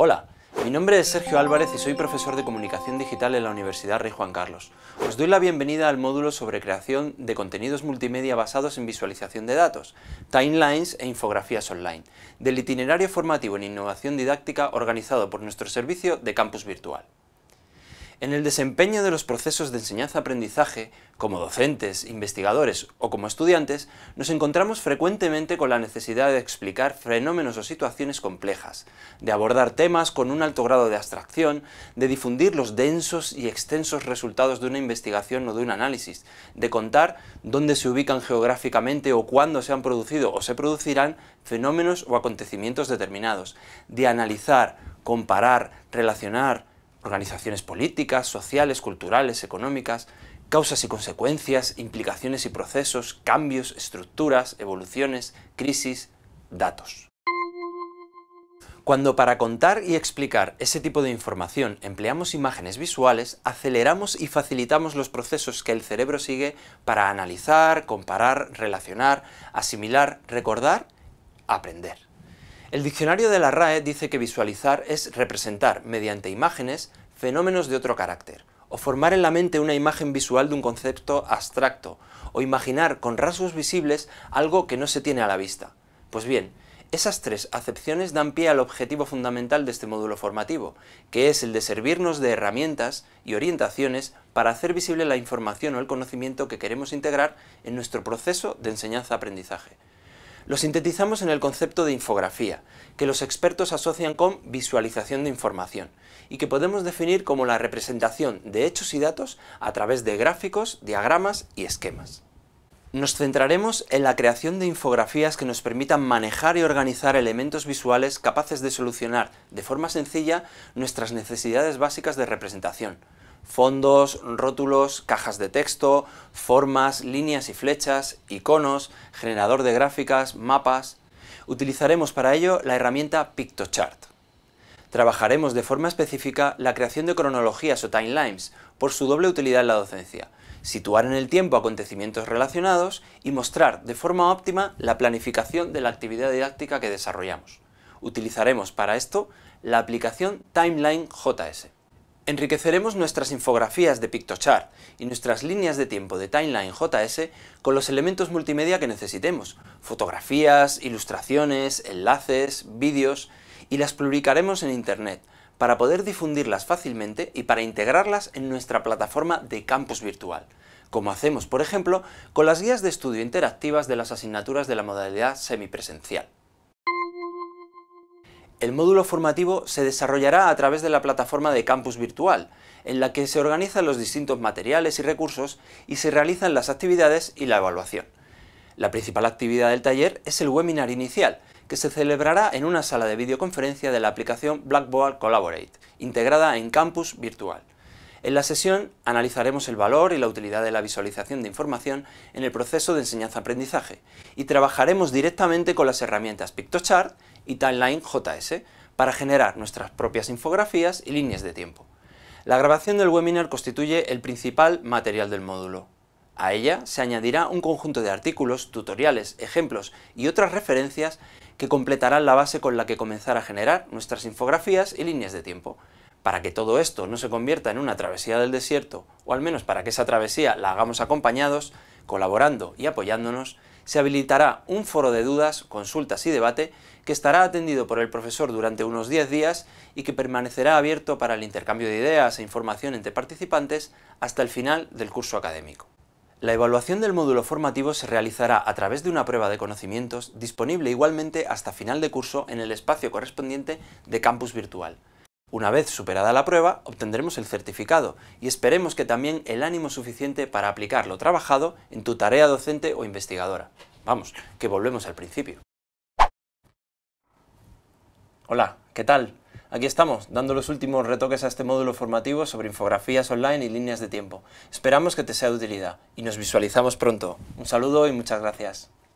Hola, mi nombre es Sergio Álvarez y soy profesor de Comunicación Digital en la Universidad Rey Juan Carlos. Os doy la bienvenida al módulo sobre creación de contenidos multimedia basados en visualización de datos, timelines e infografías online, del itinerario formativo en innovación didáctica organizado por nuestro servicio de campus virtual. En el desempeño de los procesos de enseñanza-aprendizaje, como docentes, investigadores o como estudiantes, nos encontramos frecuentemente con la necesidad de explicar fenómenos o situaciones complejas, de abordar temas con un alto grado de abstracción, de difundir los densos y extensos resultados de una investigación o de un análisis, de contar dónde se ubican geográficamente o cuándo se han producido o se producirán fenómenos o acontecimientos determinados, de analizar, comparar, relacionar, organizaciones políticas, sociales, culturales, económicas, causas y consecuencias, implicaciones y procesos, cambios, estructuras, evoluciones, crisis, datos. Cuando para contar y explicar ese tipo de información empleamos imágenes visuales, aceleramos y facilitamos los procesos que el cerebro sigue para analizar, comparar, relacionar, asimilar, recordar, aprender. El diccionario de la RAE dice que visualizar es representar, mediante imágenes, fenómenos de otro carácter, o formar en la mente una imagen visual de un concepto abstracto, o imaginar con rasgos visibles algo que no se tiene a la vista. Pues bien, esas tres acepciones dan pie al objetivo fundamental de este módulo formativo, que es el de servirnos de herramientas y orientaciones para hacer visible la información o el conocimiento que queremos integrar en nuestro proceso de enseñanza-aprendizaje. Lo sintetizamos en el concepto de infografía, que los expertos asocian con visualización de información, y que podemos definir como la representación de hechos y datos a través de gráficos, diagramas y esquemas. Nos centraremos en la creación de infografías que nos permitan manejar y organizar elementos visuales capaces de solucionar de forma sencilla nuestras necesidades básicas de representación, fondos, rótulos, cajas de texto, formas, líneas y flechas, iconos, generador de gráficas, mapas. Utilizaremos para ello la herramienta PictoChart. Trabajaremos de forma específica la creación de cronologías o timelines por su doble utilidad en la docencia, situar en el tiempo acontecimientos relacionados y mostrar de forma óptima la planificación de la actividad didáctica que desarrollamos. Utilizaremos para esto la aplicación Timeline JS. Enriqueceremos nuestras infografías de PictoChart y nuestras líneas de tiempo de Timeline JS con los elementos multimedia que necesitemos, fotografías, ilustraciones, enlaces, vídeos, y las publicaremos en Internet para poder difundirlas fácilmente y para integrarlas en nuestra plataforma de campus virtual, como hacemos, por ejemplo, con las guías de estudio interactivas de las asignaturas de la modalidad semipresencial. El módulo formativo se desarrollará a través de la plataforma de campus virtual, en la que se organizan los distintos materiales y recursos y se realizan las actividades y la evaluación. La principal actividad del taller es el webinar inicial, que se celebrará en una sala de videoconferencia de la aplicación Blackboard Collaborate, integrada en campus virtual. En la sesión analizaremos el valor y la utilidad de la visualización de información en el proceso de enseñanza-aprendizaje y trabajaremos directamente con las herramientas PictoChart y Timeline JS para generar nuestras propias infografías y líneas de tiempo. La grabación del webinar constituye el principal material del módulo. A ella se añadirá un conjunto de artículos, tutoriales, ejemplos y otras referencias que completarán la base con la que comenzar a generar nuestras infografías y líneas de tiempo para que todo esto no se convierta en una travesía del desierto, o al menos para que esa travesía la hagamos acompañados, colaborando y apoyándonos, se habilitará un foro de dudas, consultas y debate que estará atendido por el profesor durante unos 10 días y que permanecerá abierto para el intercambio de ideas e información entre participantes hasta el final del curso académico. La evaluación del módulo formativo se realizará a través de una prueba de conocimientos disponible igualmente hasta final de curso en el espacio correspondiente de campus virtual. Una vez superada la prueba, obtendremos el certificado y esperemos que también el ánimo suficiente para aplicar lo trabajado en tu tarea docente o investigadora. Vamos, que volvemos al principio. Hola, ¿qué tal? Aquí estamos, dando los últimos retoques a este módulo formativo sobre infografías online y líneas de tiempo. Esperamos que te sea de utilidad y nos visualizamos pronto. Un saludo y muchas gracias.